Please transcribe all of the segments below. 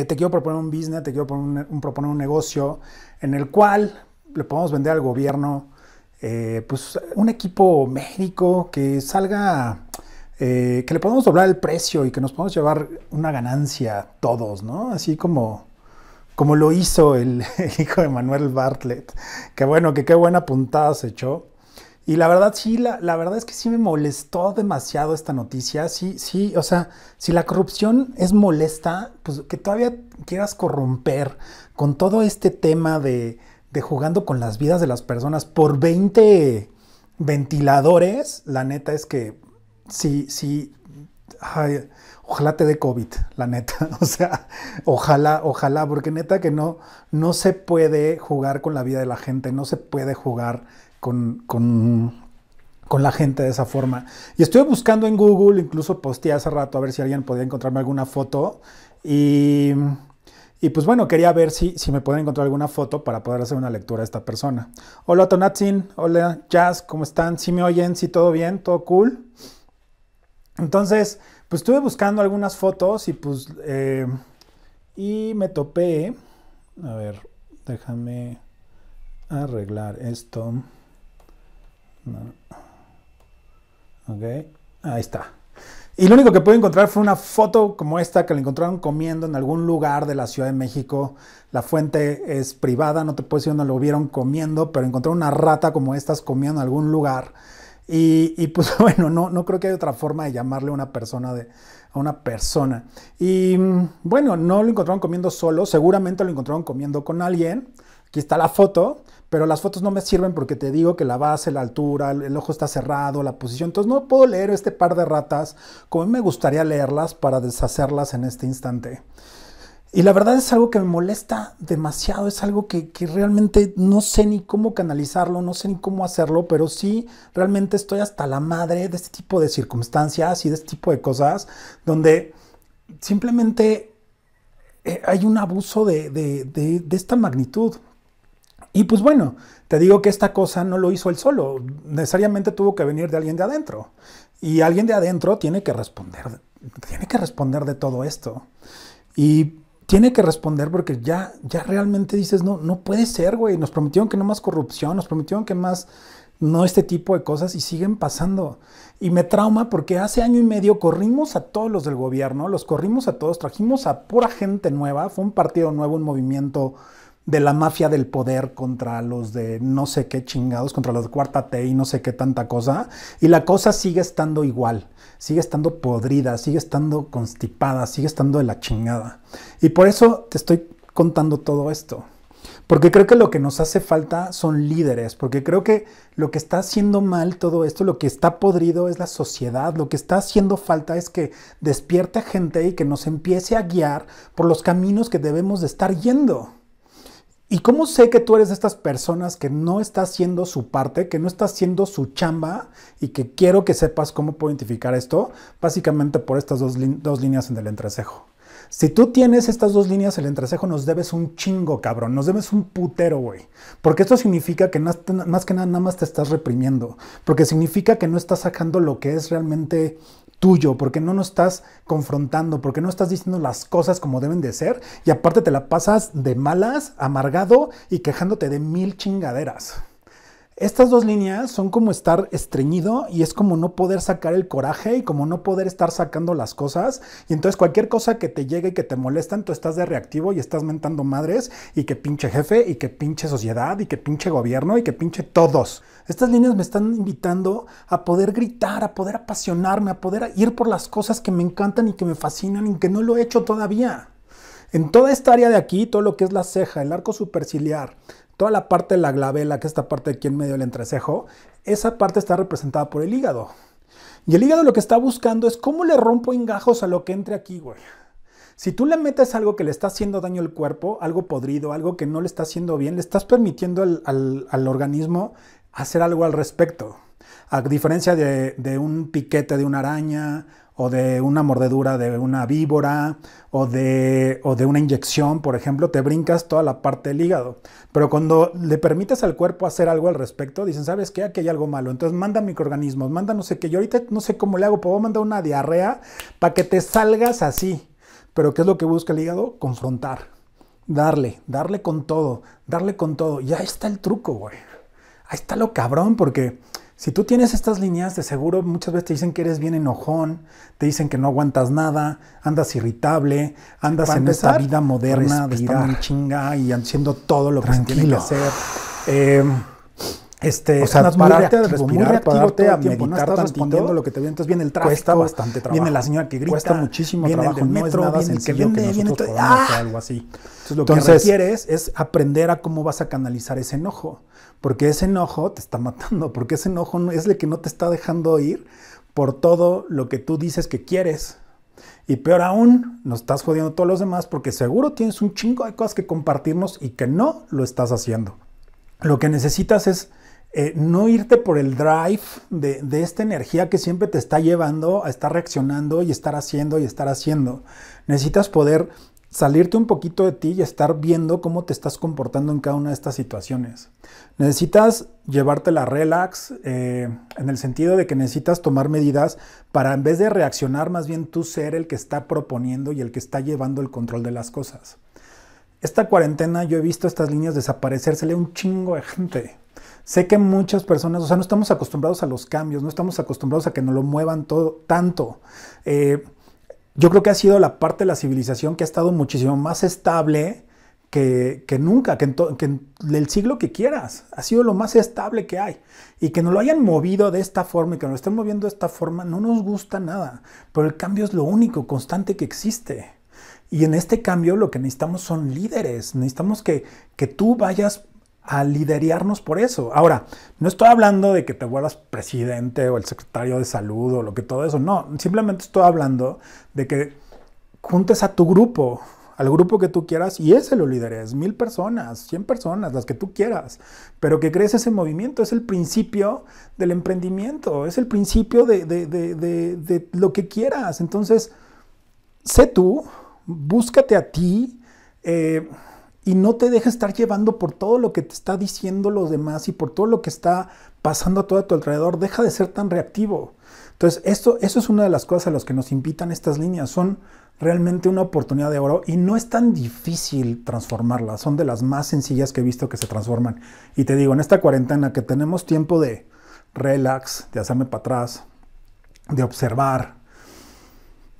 Eh, te quiero proponer un business, te quiero proponer un, negocio en el cual le podemos vender al gobierno eh, pues, un equipo médico que salga, eh, que le podemos doblar el precio y que nos podemos llevar una ganancia todos, ¿no? Así como, como lo hizo el, hijo de Manuel Bartlett. Que bueno, que qué buena puntada se echó. Y la verdad, sí, la, verdad es que sí me molestó demasiado esta noticia. Sí, sí, o sea, si la corrupción es molesta, pues que todavía quieras corromper con todo este tema de, jugando con las vidas de las personas por 20 ventiladores, la neta es que sí, sí, ojalá te dé COVID, la neta. O sea, ojalá, ojalá, porque neta que no, no se puede jugar con la vida de la gente, no se puede jugar con, con, la gente de esa forma. Y estuve buscando en Google, incluso posteé hace rato a ver si alguien podía encontrarme alguna foto. Y, pues bueno, quería ver si, si me podían encontrar alguna foto para poder hacer una lectura a esta persona. Hola Tonatzin, hola Jazz, ¿cómo están? ¿Sí me oyen? ¿Sí todo bien? ¿Todo cool? Entonces, pues estuve buscando algunas fotos y pues... Eh, y me topé... A ver, déjame arreglar esto. Ok, ahí está. Y lo único que pude encontrar fue una foto como esta que la encontraron comiendo en algún lugar de la Ciudad de México. La fuente es privada, no te puedo decir dónde lo vieron comiendo, pero encontraron una rata como estas comiendo en algún lugar. Y, pues bueno, no, no creo que haya otra forma de llamarle una persona a una persona. Y mm, bueno, no lo encontraron comiendo solo, seguramente lo encontraron comiendo con alguien. Aquí está la foto pero las fotos no me sirven porque te digo que la base, la altura, el, ojo está cerrado, la posición, entonces no puedo leer este par de ratas como me gustaría leerlas para deshacerlas en este instante. Y la verdad es algo que me molesta demasiado, es algo que, realmente no sé ni cómo canalizarlo, no sé ni cómo hacerlo, pero sí realmente estoy hasta la madre de este tipo de circunstancias y de este tipo de cosas, donde simplemente eh, hay un abuso de esta magnitud. Y pues bueno, te digo que esta cosa no lo hizo él solo, necesariamente tuvo que venir de alguien de adentro. Y alguien de adentro tiene que responder, tiene que responder de todo esto. Y tiene que responder porque ya, ya realmente dices, no, no puede ser, güey. Nos prometieron que no más corrupción, nos prometieron que más no este tipo de cosas y siguen pasando. Y me trauma porque hace año y medio corrimos a todos los del gobierno, los corrimos a todos, trajimos a pura gente nueva, fue un partido nuevo, un movimiento de la mafia del poder contra los de no sé qué chingados, contra los de cuarta T y no sé qué tanta cosa. Y la cosa sigue estando igual, sigue estando podrida, sigue estando constipada, sigue estando de la chingada. Y por eso te estoy contando todo esto. Porque creo que lo que nos hace falta son líderes, porque creo que lo que está haciendo mal todo esto, lo que está podrido es la sociedad, lo que está haciendo falta es que despierte gente y que nos empiece a guiar por los caminos que debemos de estar yendo. ¿Y cómo sé que tú eres de estas personas que no está haciendo su parte, que no está haciendo su chamba y que quiero que sepas cómo puedo identificar esto? Básicamente por estas dos, dos líneas en el entrecejo. Si tú tienes estas dos líneas, el entrecejo nos debes un chingo, cabrón. Nos debes un putero, güey. Porque esto significa que más, más que nada, nada más te estás reprimiendo. Porque significa que no estás sacando lo que es realmente tuyo, porque no nos estás confrontando, porque no estás diciendo las cosas como deben de ser y aparte te la pasas de malas, amargado y quejándote de mil chingaderas. Estas dos líneas son como estar estreñido y es como no poder sacar el coraje y como no poder estar sacando las cosas. Y entonces cualquier cosa que te llegue y que te molestan, tú estás de reactivo y estás mentando madres y que pinche jefe y que pinche sociedad y que pinche gobierno y que pinche todos. Estas líneas me están invitando a poder gritar, a poder apasionarme, a poder ir por las cosas que me encantan y que me fascinan y que no lo he hecho todavía. En toda esta área de aquí, todo lo que es la ceja, el arco superciliar, toda la parte de la glabela, que es esta parte de aquí en medio del entrecejo, esa parte está representada por el hígado. Y el hígado lo que está buscando es cómo le rompo engajos a lo que entre aquí, güey. Si tú le metes algo que le está haciendo daño al cuerpo, algo podrido, algo que no le está haciendo bien, le estás permitiendo al, al organismo hacer algo al respecto. A diferencia de, un piquete de una araña o de una mordedura de una víbora o de, o de, una inyección, por ejemplo, te brincas toda la parte del hígado. Pero cuando le permites al cuerpo hacer algo al respecto, dicen, ¿sabes qué? Aquí hay algo malo. Entonces manda microorganismos, manda no sé qué. Yo ahorita no sé cómo le hago, puedo mandar una diarrea para que te salgas así. Pero ¿qué es lo que busca el hígado? Confrontar. Darle, darle con todo, darle con todo. Y ahí está el truco, güey. Ahí está lo cabrón, porque si tú tienes estas líneas, de seguro muchas veces te dicen que eres bien enojón, te dicen que no aguantas nada, andas irritable, andas en esta vida moderna de estar chinga y haciendo todo lo que se tiene que hacer. Em, este, o sea, muy reactivo, a respirar, muy reactivo todo el tiempo, a meditar no estás tantito, respondiendo lo que te viene. Entonces viene el tráfico, cuesta bastante trabajo. Viene la señora que grita, cuesta muchísimo viene el metro, no viene el que viene todo, ¡ah! algo así. Entonces lo que requieres es aprender a cómo vas a canalizar ese enojo, porque ese enojo te está matando, porque ese enojo es el que no te está dejando ir por todo lo que tú dices que quieres. Y peor aún, nos estás jodiendo a todos los demás porque seguro tienes un chingo de cosas que compartirnos y que no lo estás haciendo. Lo que necesitas es eh, no irte por el drive de, esta energía que siempre te está llevando a estar reaccionando y estar haciendo y estar haciendo. Necesitas poder salirte un poquito de ti y estar viendo cómo te estás comportando en cada una de estas situaciones. Necesitas llevarte la relax eh, en el sentido de que necesitas tomar medidas para en vez de reaccionar, más bien tú ser el que está proponiendo y el que está llevando el control de las cosas. Esta cuarentena yo he visto estas líneas desaparecersele un chingo de gente. Sé que muchas personas, o sea, no estamos acostumbrados a los cambios, no estamos acostumbrados a que nos lo muevan todo tanto. Eh, yo creo que ha sido la parte de la civilización que ha estado muchísimo más estable que, nunca, que en, que el siglo que quieras. Ha sido lo más estable que hay. Y que nos lo hayan movido de esta forma y que nos estén moviendo de esta forma, no nos gusta nada. Pero el cambio es lo único constante que existe. Y en este cambio lo que necesitamos son líderes. Necesitamos que, que tú vayas a liderearnos por eso. Ahora, no estoy hablando de que te vuelvas presidente o el secretario de salud o lo que todo eso, no, simplemente estoy hablando de que juntes a tu grupo, al grupo que tú quieras y ese lo lideres, mil personas, cien personas, las que tú quieras, pero que crees ese movimiento, es el principio del emprendimiento, es el principio de, lo que quieras. Entonces, sé tú, búscate a ti. Eh, y no te dejes estar llevando por todo lo que te está diciendo los demás y por todo lo que está pasando a todo a tu alrededor. Deja de ser tan reactivo. Entonces, esto, eso es una de las cosas a las que nos invitan estas líneas. Son realmente una oportunidad de oro y no es tan difícil transformarlas. Son de las más sencillas que he visto que se transforman. Y te digo, en esta cuarentena que tenemos tiempo de relax, de hacerme para atrás, de observar,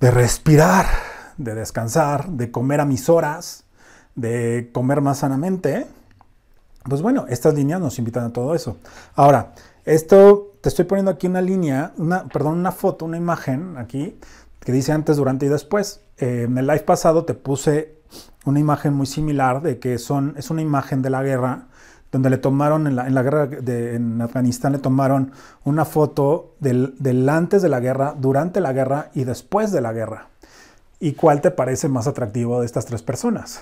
de respirar, de descansar, de comer a mis horas, de comer más sanamente, pues bueno, estas líneas nos invitan a todo eso. Ahora, esto te estoy poniendo aquí una línea, una, perdón, una foto, una imagen aquí que dice antes, durante y después. Eh, en el live pasado te puse una imagen muy similar de que son, es una imagen de la guerra donde le tomaron en la, guerra en Afganistán le tomaron una foto del, antes de la guerra, durante la guerra y después de la guerra. ¿Y cuál te parece más atractivo de estas tres personas?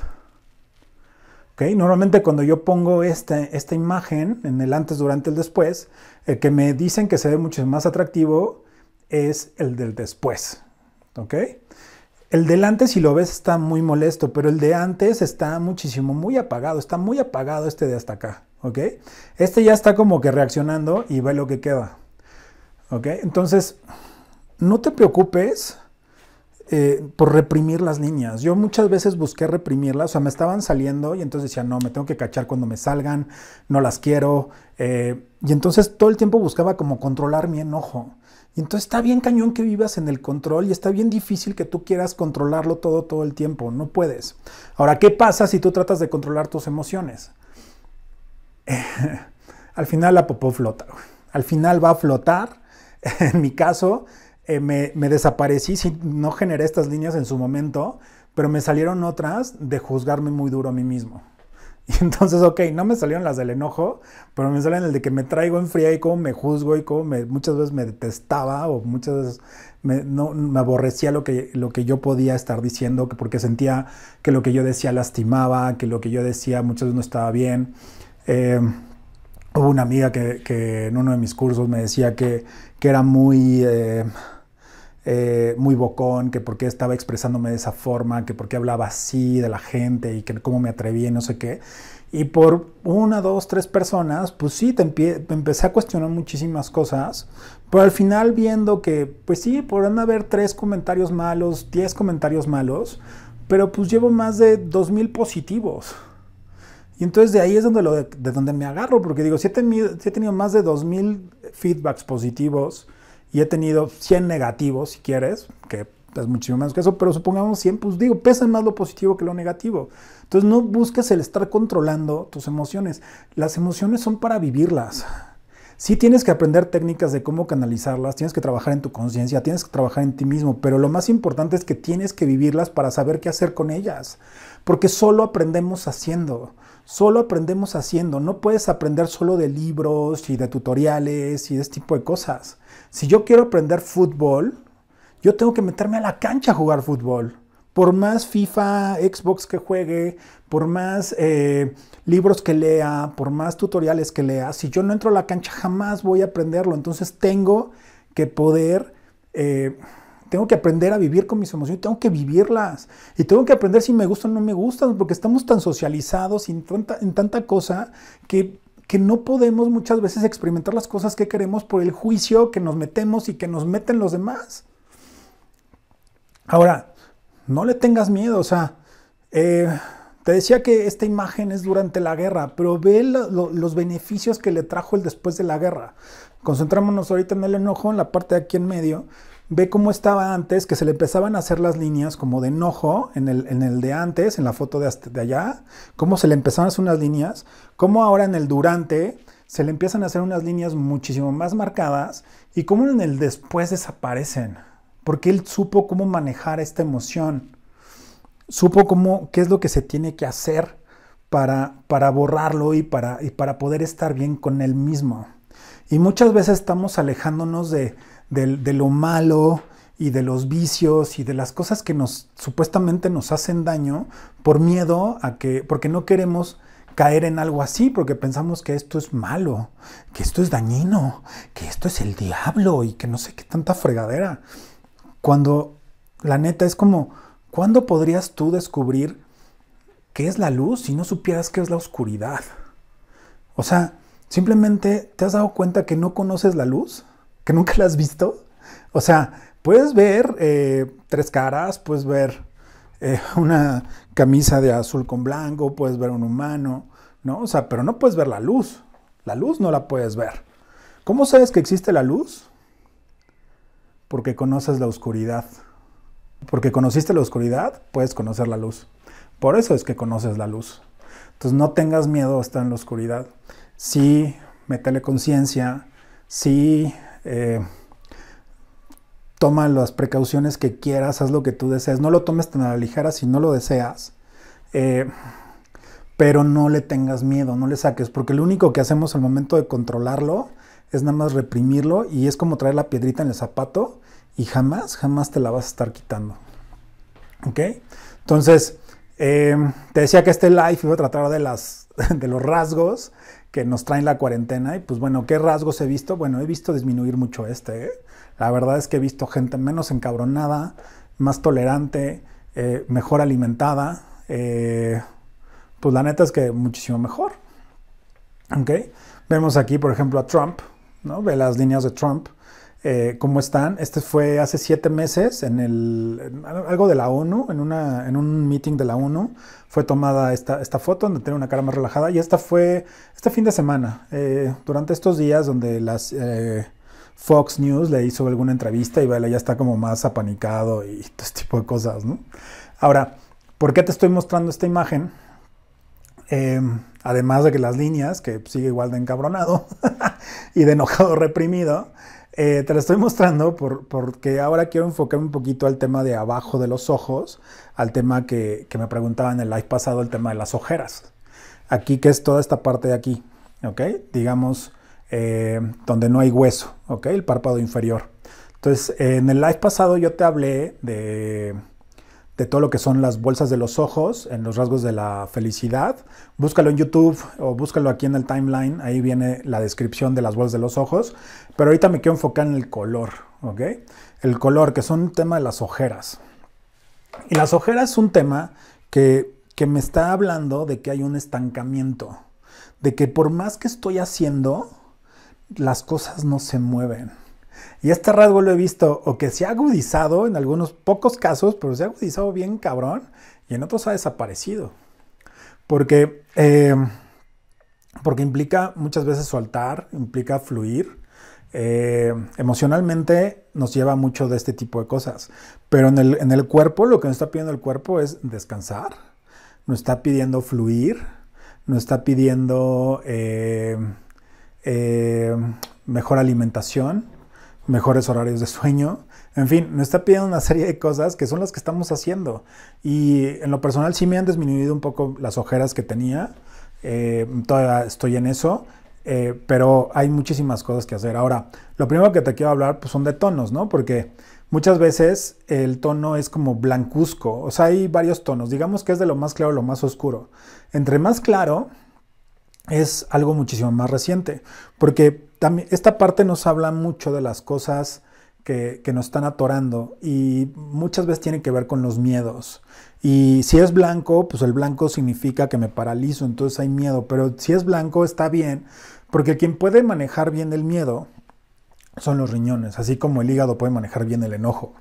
Normalmente cuando yo pongo esta, esta imagen en el antes, durante el después, el que me dicen que se ve mucho más atractivo es el del después. ¿ok? El del antes, si lo ves, está muy molesto, pero el de antes está muchísimo, muy apagado, está muy apagado este de hasta acá. ¿ok? Este ya está como que reaccionando y ve lo que queda. ¿ok? Entonces, no te preocupes eh, por reprimir las niñas. Yo muchas veces busqué reprimirlas, o sea, me estaban saliendo y entonces decía, no, me tengo que cachar cuando me salgan, no las quiero. Eh, y entonces todo el tiempo buscaba como controlar mi enojo. Y entonces está bien cañón que vivas en el control y está bien difícil que tú quieras controlarlo todo, todo el tiempo. No puedes. Ahora, ¿qué pasa si tú tratas de controlar tus emociones? al final la popó flota. Al final va a flotar. En mi caso, eh, me, desaparecí, si no generé estas líneas en su momento, pero me salieron otras de juzgarme muy duro a mí mismo. Y entonces, ok, no me salieron las del enojo, pero me salen el de que me traigo en fría y cómo me juzgo y cómo muchas veces me detestaba o muchas veces me, no, me aborrecía lo que, lo que yo podía estar diciendo, porque sentía que lo que yo decía lastimaba, que lo que yo decía muchas veces no estaba bien. Eh, hubo una amiga que, en uno de mis cursos me decía que, que era muy... Eh, eh, muy bocón, que por qué estaba expresándome de esa forma, que por qué hablaba así de la gente y que cómo me atreví y no sé qué. Y por una, dos, tres personas, pues sí, empecé a cuestionar muchísimas cosas, pero al final viendo que, pues sí, podrán haber tres comentarios malos, diez comentarios malos, pero pues llevo más de dos mil positivos. Y entonces de ahí es donde de, donde me agarro, porque digo, si he, he tenido más de dos mil... feedbacks positivos y he tenido 100 negativos, si quieres, que es muchísimo menos que eso, pero supongamos 100, pues digo, pesa más lo positivo que lo negativo. Entonces no busques el estar controlando tus emociones. Las emociones son para vivirlas. Sí tienes que aprender técnicas de cómo canalizarlas, tienes que trabajar en tu conciencia, tienes que trabajar en ti mismo, pero lo más importante es que tienes que vivirlas para saber qué hacer con ellas, porque solo aprendemos haciendo. Solo aprendemos haciendo, no puedes aprender solo de libros y de tutoriales y de este tipo de cosas. Si yo quiero aprender fútbol, yo tengo que meterme a la cancha a jugar fútbol. Por más FIFA, Xbox que juegue, por más eh, libros que lea, por más tutoriales que lea, si yo no entro a la cancha jamás voy a aprenderlo. Entonces tengo que poder... Eh, tengo que aprender a vivir con mis emociones, tengo que vivirlas. Y tengo que aprender si me gustan o no me gustan, porque estamos tan socializados en tanta, cosa que que no podemos muchas veces experimentar las cosas que queremos por el juicio que nos metemos y que nos meten los demás. Ahora, no le tengas miedo, o sea, eh, te decía que esta imagen es durante la guerra, pero ve los beneficios que le trajo el después de la guerra. Concentrémonos ahorita en el enojo, en la parte de aquí en medio, ve cómo estaba antes, que se le empezaban a hacer las líneas como de enojo en el, de antes, en la foto de, de allá, cómo se le empezaban a hacer unas líneas, cómo ahora en el durante se le empiezan a hacer unas líneas muchísimo más marcadas y cómo en el después desaparecen, porque él supo cómo manejar esta emoción, supo cómo, qué es lo que se tiene que hacer para, para borrarlo y para, y para poder estar bien con él mismo. Y muchas veces estamos alejándonos de de, lo malo y de los vicios y de las cosas que nos supuestamente nos hacen daño por miedo a que, porque no queremos caer en algo así, porque pensamos que esto es malo, que esto es dañino, que esto es el diablo y que no sé qué tanta fregadera. Cuando la neta es como, ¿cuándo podrías tú descubrir qué es la luz si no supieras qué es la oscuridad? O sea, simplemente te has dado cuenta que no conoces la luz que nunca la has visto. O sea, puedes ver eh, tres caras, puedes ver eh, una camisa de azul con blanco, puedes ver un humano, ¿no? O sea, pero no puedes ver la luz. La luz no la puedes ver. ¿Cómo sabes que existe la luz? Porque conoces la oscuridad. Porque conociste la oscuridad, puedes conocer la luz. Por eso es que conoces la luz. Entonces no tengas miedo a estar en la oscuridad. Sí, métele conciencia. Sí, eh, toma las precauciones que quieras, haz lo que tú desees, no lo tomes tan a la ligera si no lo deseas, eh, pero no le tengas miedo, no le saques, porque lo único que hacemos al momento de controlarlo es nada más reprimirlo y es como traer la piedrita en el zapato y jamás, jamás te la vas a estar quitando. ¿Ok? Entonces, eh, te decía que este live iba a tratar de, las, de los rasgos que nos traen la cuarentena. Y pues bueno, ¿qué rasgos he visto? Bueno, he visto disminuir mucho este. ¿eh? La verdad es que he visto gente menos encabronada, más tolerante, eh, mejor alimentada. Eh, pues la neta es que muchísimo mejor. ¿Ok? Vemos aquí, por ejemplo, a Trump, ¿no? Ve las líneas de Trump. Eh, cómo están. Este fue hace siete meses en, algo de la ONU, en, un meeting de la ONU, fue tomada esta, foto donde tiene una cara más relajada y esta fue este fin de semana, eh, durante estos días donde las... Eh, Fox News le hizo alguna entrevista y ya está como más apanicado y todo este tipo de cosas, ¿no? Ahora, ¿por qué te estoy mostrando esta imagen? además de que las líneas, que sigue igual de encabronado y de enojado reprimido, eh, te lo estoy mostrando porque ahora quiero enfocarme un poquito al tema de abajo de los ojos, al tema que, me preguntaban en el live pasado, el tema de las ojeras. Aquí, que es toda esta parte de aquí, ¿ok? Digamos, eh, donde no hay hueso, ¿ok? El párpado inferior. Entonces, en el live pasado yo te hablé de de todo lo que son las bolsas de los ojos en los rasgos de la felicidad. Búscalo en YouTube o búscalo aquí en el timeline, ahí viene la descripción de las bolsas de los ojos, pero ahorita me quiero enfocar en el color, ¿ok? El color, que son un tema de las ojeras. Y las ojeras es un tema que, que me está hablando de que hay un estancamiento, de que por más que estoy haciendo, las cosas no se mueven. Y este rasgo lo he visto o que se ha agudizado en algunos pocos casos, pero se ha agudizado bien cabrón y en otros ha desaparecido. Porque, em, porque implica muchas veces soltar, implica fluir. Em, emocionalmente nos lleva mucho de este tipo de cosas. Pero en el, cuerpo, lo que nos está pidiendo el cuerpo es descansar, nos está pidiendo fluir, nos está pidiendo em, mejor alimentación, mejores horarios de sueño. En fin, me está pidiendo una serie de cosas que son las que estamos haciendo. Y en lo personal sí me han disminuido un poco las ojeras que tenía. Eh, todavía estoy en eso. Eh, pero hay muchísimas cosas que hacer. Ahora, lo primero que te quiero hablar pues, son de tonos, ¿no? Porque muchas veces el tono es como blancuzco. O sea, hay varios tonos. Digamos que es de lo más claro a lo más oscuro. Entre más claro, es algo muchísimo más reciente, porque también esta parte nos habla mucho de las cosas que, nos están atorando y muchas veces tiene que ver con los miedos. Y si es blanco, pues el blanco significa que me paralizo, entonces hay miedo, pero si es blanco está bien, porque quien puede manejar bien el miedo son los riñones, así como el hígado puede manejar bien el enojo.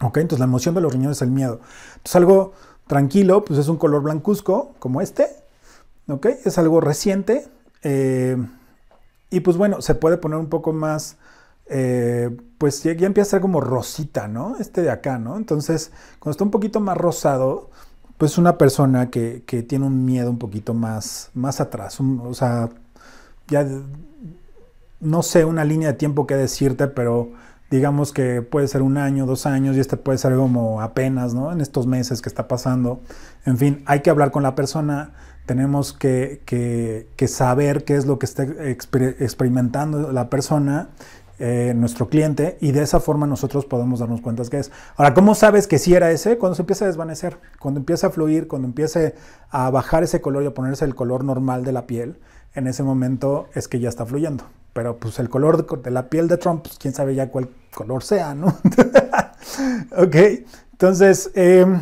¿Ok? Entonces la emoción de los riñones es el miedo. Entonces algo tranquilo, pues es un color blancuzco como este, ¿ok? Es algo reciente. Eh, y pues bueno, se puede poner un poco más, eh, pues ya, empieza a ser como rosita, ¿no? Este de acá, ¿no? Entonces, cuando está un poquito más rosado, pues una persona que, tiene un miedo un poquito más, más atrás, o sea, ya no sé una línea de tiempo que decirte, pero digamos que puede ser un año, dos años, y este puede ser como apenas, ¿no? En estos meses que está pasando. En fin, hay que hablar con la persona, tenemos que, saber qué es lo que está experimentando la persona, eh, nuestro cliente, y de esa forma nosotros podemos darnos cuenta que es. Ahora, ¿cómo sabes que sí era ese? Cuando se empieza a desvanecer, cuando empieza a fluir, cuando empiece a bajar ese color y a ponerse el color normal de la piel, en ese momento es que ya está fluyendo. Pero pues el color de, la piel de Trump, pues, quién sabe ya cuál color sea, ¿no? ok, entonces... Em,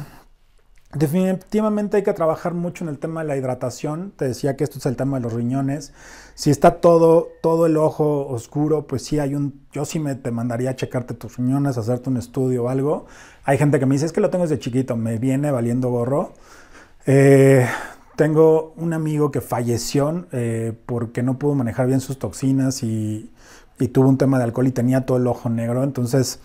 Definitivamente hay que trabajar mucho en el tema de la hidratación. Te decía que esto es el tema de los riñones. Si está todo, todo el ojo oscuro, pues sí hay un. Yo sí me te mandaría a checarte tus riñones, hacerte un estudio o algo. Hay gente que me dice es que lo tengo desde chiquito, me viene valiendo gorro. Eh, tengo un amigo que falleció eh, porque no pudo manejar bien sus toxinas y tuvo un tema de alcohol y tenía todo el ojo negro. Entonces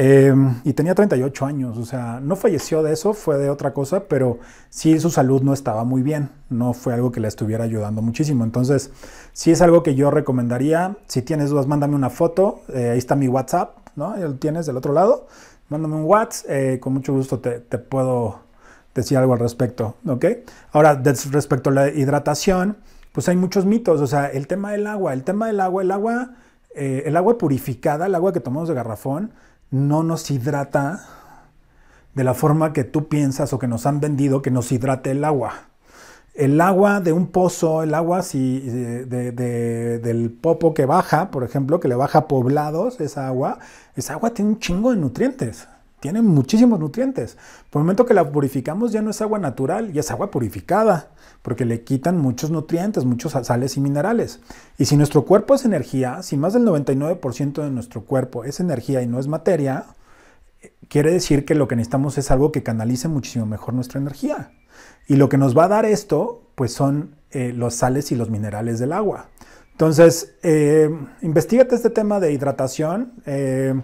Em, y tenía 38 años, o sea, no falleció de eso, fue de otra cosa, pero sí su salud no estaba muy bien, no fue algo que le estuviera ayudando muchísimo. Entonces, sí es algo que yo recomendaría. Si tienes dudas, mándame una foto, eh, ahí está mi WhatsApp, ¿no? Lo tienes del otro lado, mándame un WhatsApp, eh, con mucho gusto te, puedo decir algo al respecto, ¿ok? Ahora, respecto a la hidratación, pues hay muchos mitos, o sea, el tema del agua, el tema del agua, el agua, eh, el agua purificada, el agua que tomamos de garrafón, no nos hidrata de la forma que tú piensas o que nos han vendido que nos hidrate el agua. El agua de un pozo, el agua si, eh, del popo que baja, por ejemplo, que le baja poblados, esa agua, esa agua tiene un chingo de nutrientes tiene muchísimos nutrientes. Por el momento que la purificamos ya no es agua natural, ya es agua purificada, porque le quitan muchos nutrientes, muchos sales y minerales. Y si nuestro cuerpo es energía, si más del 99% de nuestro cuerpo es energía y no es materia, quiere decir que lo que necesitamos es algo que canalice muchísimo mejor nuestra energía. Y lo que nos va a dar esto, pues son eh, los sales y los minerales del agua. Entonces, eh, investigate este tema de hidratación. Eh,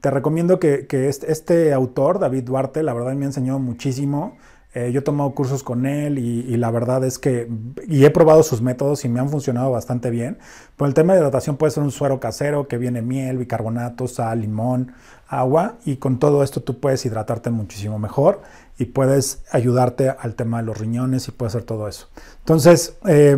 te recomiendo que, este, este, autor, David Duarte, la verdad me ha enseñado muchísimo. Eh, yo he tomado cursos con él y, la verdad es que y he probado sus métodos y me han funcionado bastante bien. Por el tema de hidratación puede ser un suero casero que viene miel, bicarbonato, sal, limón, agua y con todo esto tú puedes hidratarte muchísimo mejor y puedes ayudarte al tema de los riñones y puedes hacer todo eso. Entonces, eh,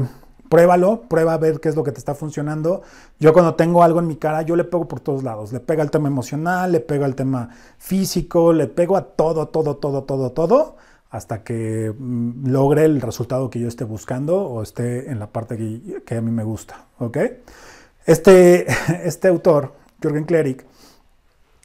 pruébalo, prueba a ver qué es lo que te está funcionando. Yo cuando tengo algo en mi cara, yo le pego por todos lados. Le pego al tema emocional, le pego al tema físico, le pego a todo, todo, todo, todo, todo, hasta que mm, logre el resultado que yo esté buscando o esté en la parte que, a mí me gusta. Este, este autor, Jürgen Klerik,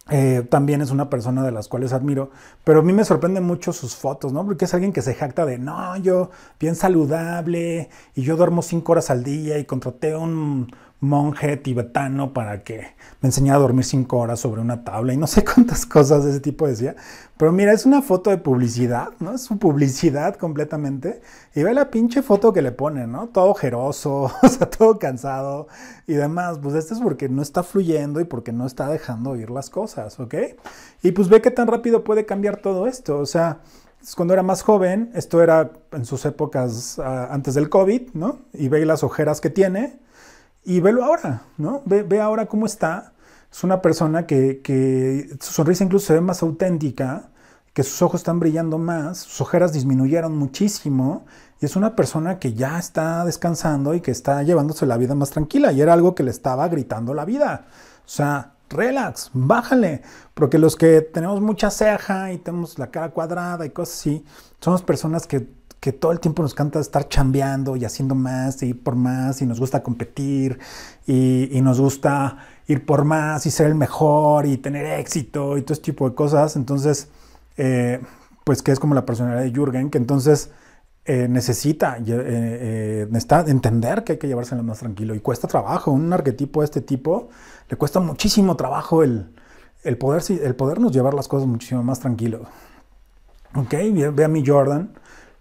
eh, también es una persona de las cuales admiro, pero a mí me sorprenden mucho sus fotos, ¿no? Porque es alguien que se jacta de, no, yo bien saludable y yo duermo cinco horas al día y contraté un, monje tibetano para que me enseñara a dormir cinco horas sobre una tabla y no sé cuántas cosas de ese tipo decía. Pero mira, es una foto de publicidad, ¿no? Es su publicidad completamente. Y ve la pinche foto que le ponen, ¿no? Todo ojeroso, o sea, todo cansado y demás. Pues esto es porque no está fluyendo y porque no está dejando ir las cosas, ¿ok? Y pues ve que tan rápido puede cambiar todo esto. O sea, pues cuando era más joven, esto era en sus épocas ah, antes del COVID, ¿no? Y ve las ojeras que tiene y velo ahora, ¿no? Ve, ahora cómo está. Es una persona que, que, su sonrisa incluso se ve más auténtica, que sus ojos están brillando más, sus ojeras disminuyeron muchísimo. Y es una persona que ya está descansando y que está llevándose la vida más tranquila. Y era algo que le estaba gritando la vida. O sea, relax, bájale. Porque los que tenemos mucha ceja y tenemos la cara cuadrada y cosas así, somos personas que que todo el tiempo nos canta estar chambeando y haciendo más y ir por más y nos gusta competir y, nos gusta ir por más y ser el mejor y tener éxito y todo ese tipo de cosas. Entonces, eh, pues que es como la personalidad de Jürgen, que entonces eh, necesita, eh, necesita entender que hay que llevárselo más tranquilo y cuesta trabajo. Un arquetipo de este tipo le cuesta muchísimo trabajo el, el, poder, el podernos llevar las cosas muchísimo más tranquilo. Ok, ve a mi Jordan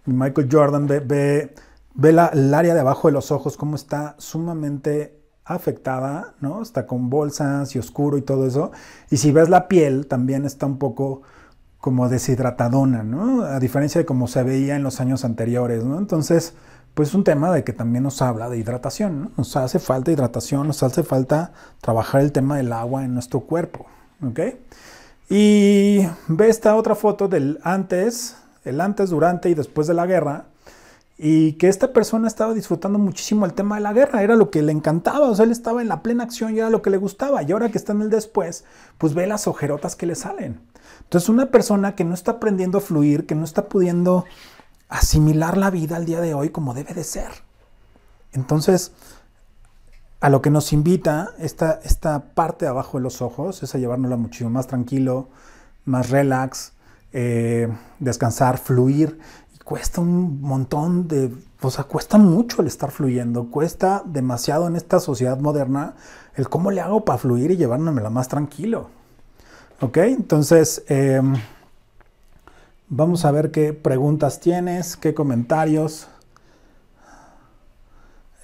Michael Jordan ve, la, el área de abajo de los ojos, como está sumamente afectada, ¿no? Está con bolsas y oscuro y todo eso. Y si ves la piel, también está un poco como deshidratadona, ¿no? A diferencia de como se veía en los años anteriores, ¿no? Entonces, pues es un tema de que también nos habla de hidratación, ¿no? Nos hace falta hidratación, nos hace falta trabajar el tema del agua en nuestro cuerpo, ¿ok? Y ve esta otra foto del antes el antes, durante y después de la guerra, y que esta persona estaba disfrutando muchísimo el tema de la guerra, era lo que le encantaba, o sea, él estaba en la plena acción y era lo que le gustaba, y ahora que está en el después, pues ve las ojerotas que le salen. Entonces, una persona que no está aprendiendo a fluir, que no está pudiendo asimilar la vida al día de hoy como debe de ser. Entonces, a lo que nos invita esta, esta parte de abajo de los ojos es a llevárnosla muchísimo más tranquilo, más relax, eh, descansar, fluir. Y cuesta un montón de, o sea, cuesta mucho el estar fluyendo, cuesta demasiado en esta sociedad moderna el cómo le hago para fluir y llevármela más tranquilo. ¿Ok? Entonces, em, vamos a ver qué preguntas tienes, qué comentarios.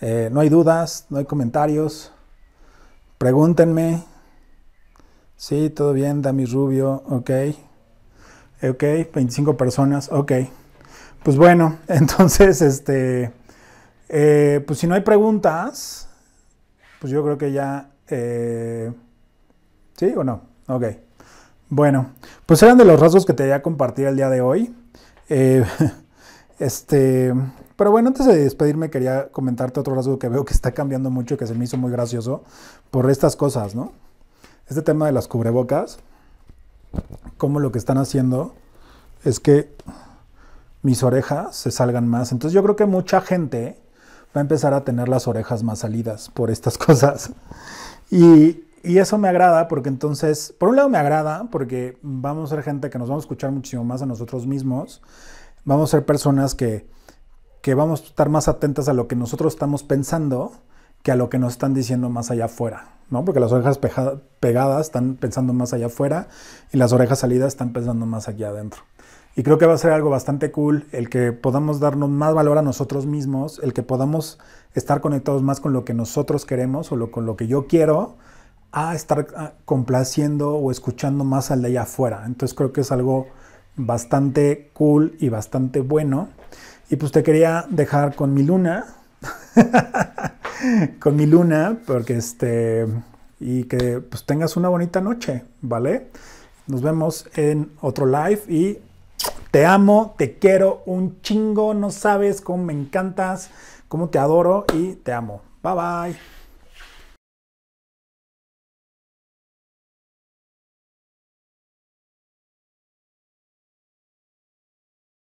Eh, no hay dudas, no hay comentarios. Pregúntenme. Sí, todo bien, Dami Rubio, ok. Ok, 25 personas, ok. Pues bueno, entonces, este, eh, pues si no hay preguntas, pues yo creo que ya, eh, ¿sí o no? Ok. Bueno, pues eran de los rasgos que te voy a compartir el día de hoy. Eh, este, pero bueno, antes de despedirme quería comentarte otro rasgo que veo que está cambiando mucho, y que se me hizo muy gracioso por estas cosas, ¿no? Este tema de las cubrebocas como lo que están haciendo es que mis orejas se salgan más. Entonces yo creo que mucha gente va a empezar a tener las orejas más salidas por estas cosas. Y, eso me agrada porque entonces, por un lado me agrada porque vamos a ser gente que nos vamos a escuchar muchísimo más a nosotros mismos. Vamos a ser personas que, que vamos a estar más atentas a lo que nosotros estamos pensando que a lo que nos están diciendo más allá afuera, ¿no? Porque las orejas pegadas están pensando más allá afuera y las orejas salidas están pensando más allá adentro. Y creo que va a ser algo bastante cool el que podamos darnos más valor a nosotros mismos, el que podamos estar conectados más con lo que nosotros queremos o lo, con lo que yo quiero, a estar complaciendo o escuchando más al de allá afuera. Entonces creo que es algo bastante cool y bastante bueno. Y pues te quería dejar con mi luna. con mi luna, porque este, y que pues tengas una bonita noche, ¿vale? Nos vemos en otro live y te amo, te quiero un chingo, no sabes cómo me encantas, cómo te adoro y te amo. Bye bye.